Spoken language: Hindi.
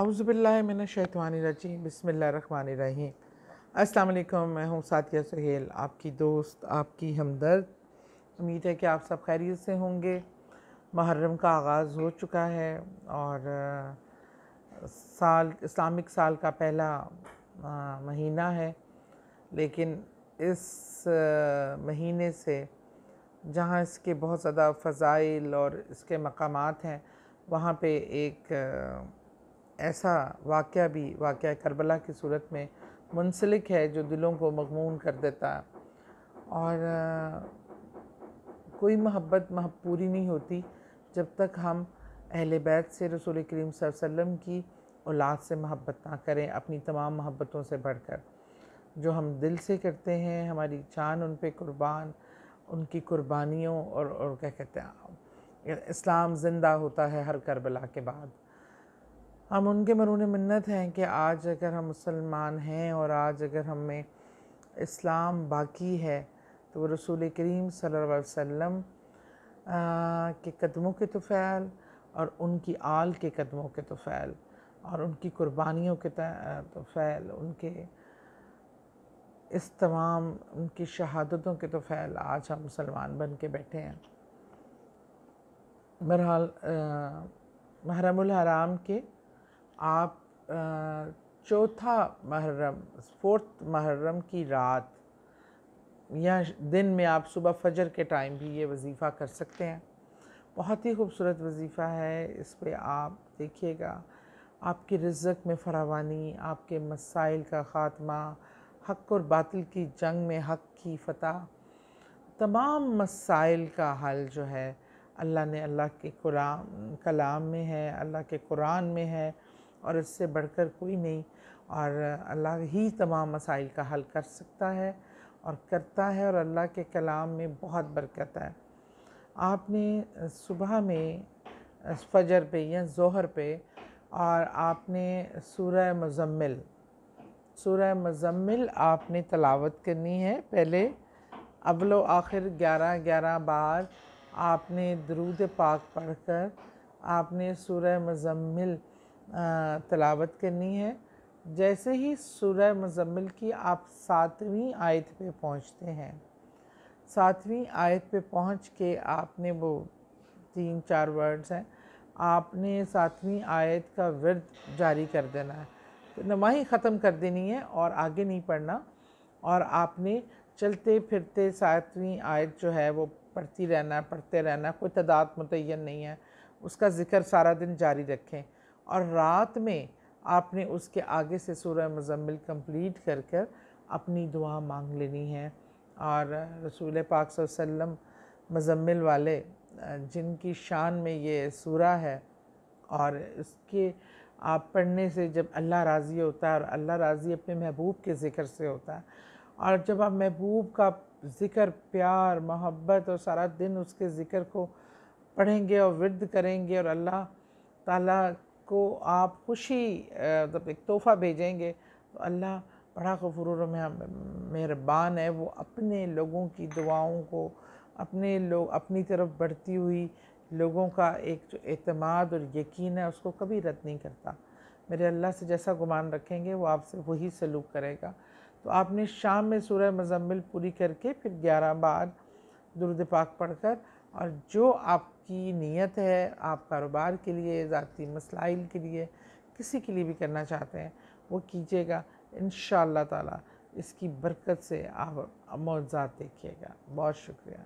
अउज़बिल्लिमिनशैतवानरजीम बसमीम अस्सलाम मैं हूँ सातिया सहेल आपकी दोस्त आपकी हमदर्द उम्मीद है कि आप सब खैरियत से होंगे महर्रम का आगाज़ हो चुका है और साल इस्लामिक साल का पहला आ, महीना है लेकिन इस आ, महीने से जहाँ इसके बहुत ज़्यादा फ़जाइल और इसके मकाम हैं वहाँ पे एक आ, ऐसा वाक़ भी वाक़ करबला की सूरत में मुंसलिक है जो दिलों को मगमून कर देता और कोई महब्बत पूरी नहीं होती जब तक हम अहल बैत से रसूल करीम वसम की औलाद से महब्बत ना करें अपनी तमाम महब्बतों से बढ़कर जो हम दिल से करते हैं हमारी जान उन पर कुर्बान उनकी कुर्बानियों और और क्या कहते हैं इस्लाम ज़िंदा होता है हर करबला के बाद हम उनके मरून मन्नत हैं कि आज अगर हम मुसलमान हैं और आज अगर हमें इस्लाम बाकी है तो वो रसूल करीम सल्लल्लाहु वसल्लम के कदमों के तुफ़ैल तो और उनकी आल के कदमों के तुफ़ैल तो और उनकी कुर्बानियों के तुफ़ैल तो उनके इस तमाम उनकी शहादतों के तुफ़ैल आज हम मुसलमान बन के बैठे हैं बहरहाल महरमुल हराम के आप चौथा महर्रम फोर्थ महर्रम की रात या दिन में आप सुबह फजर के टाइम भी ये वजीफ़ा कर सकते हैं बहुत ही खूबसूरत वजीफ़ा है इस पर आप देखिएगा आपकी रिज्जत में फरावानी आपके मसाइल का ख़ात्मा हक और बातिल की जंग में हक की फतह तमाम मसाइल का हल जो है अल्लाह ने अल्लाह के कुरान कलाम में है अल्लाह के कुरान में है और इससे बढ़कर कोई नहीं और अल्लाह ही तमाम मसाइल का हल कर सकता है और करता है और अल्लाह के कलाम में बहुत बरकत है आपने सुबह में फजर पे या जोहर पे और आपने सूरह मज़म्मिल सूरह मज़म्मिल आपने तलावत करनी है पहले अवलो आखिर ग्यारह ग्यारह बार आपने दरूद पाक पढ़कर आपने सूरह मज़म्मिल तलावत करनी है जैसे ही सूर्य मजम्मिल की आप सातवीं आयत पे पहुंचते हैं सातवीं आयत पे पहुंच के आपने वो तीन चार वर्ड्स हैं आपने सातवीं आयत का वर्द जारी कर देना है तो नमाही ख़त्म कर देनी है और आगे नहीं पढ़ना और आपने चलते फिरते सातवीं आयत जो है वो पढ़ती रहना पढ़ते रहना कोई तदाद मुतन नहीं है उसका ज़िक्र सारा दिन जारी रखें और रात में आपने उसके आगे से सूर्य मजम्मिल कंप्लीट कर कर अपनी दुआ मांग लेनी है और रसूल पाक सल्लम मजम्मिल वाले जिनकी शान में ये सूरा है और इसके आप पढ़ने से जब अल्लाह राज़ी होता है और अल्लाह राज़ी अपने महबूब के ज़िक्र से होता है और जब आप महबूब का ज़िक्र प्यार मोहब्बत और सारा दिन उसके ज़िक्र को पढ़ेंगे और विद करेंगे और अल्लाह ताला को आप खुशी मतलब एक तोहफ़ा भेजेंगे तो अल्लाह बड़ा गफूर मेहरबान है वो अपने लोगों की दुआओं को अपने लोग अपनी तरफ बढ़ती हुई लोगों का एक जो अतमाद और यकीन है उसको कभी रद्द नहीं करता मेरे अल्लाह से जैसा गुमान रखेंगे वो आपसे वही सलूक करेगा तो आपने शाम में सूर्य मजम्मिल पूरी करके फिर ग्यारह बार दुरुद पाक पढ़कर और जो आपकी नीयत है आप कारोबार के लिए ज़ाती मसलाइल के लिए किसी के लिए भी करना चाहते हैं वो कीजिएगा इन ताला इसकी बरकत से आप मौजात देखिएगा बहुत शुक्रिया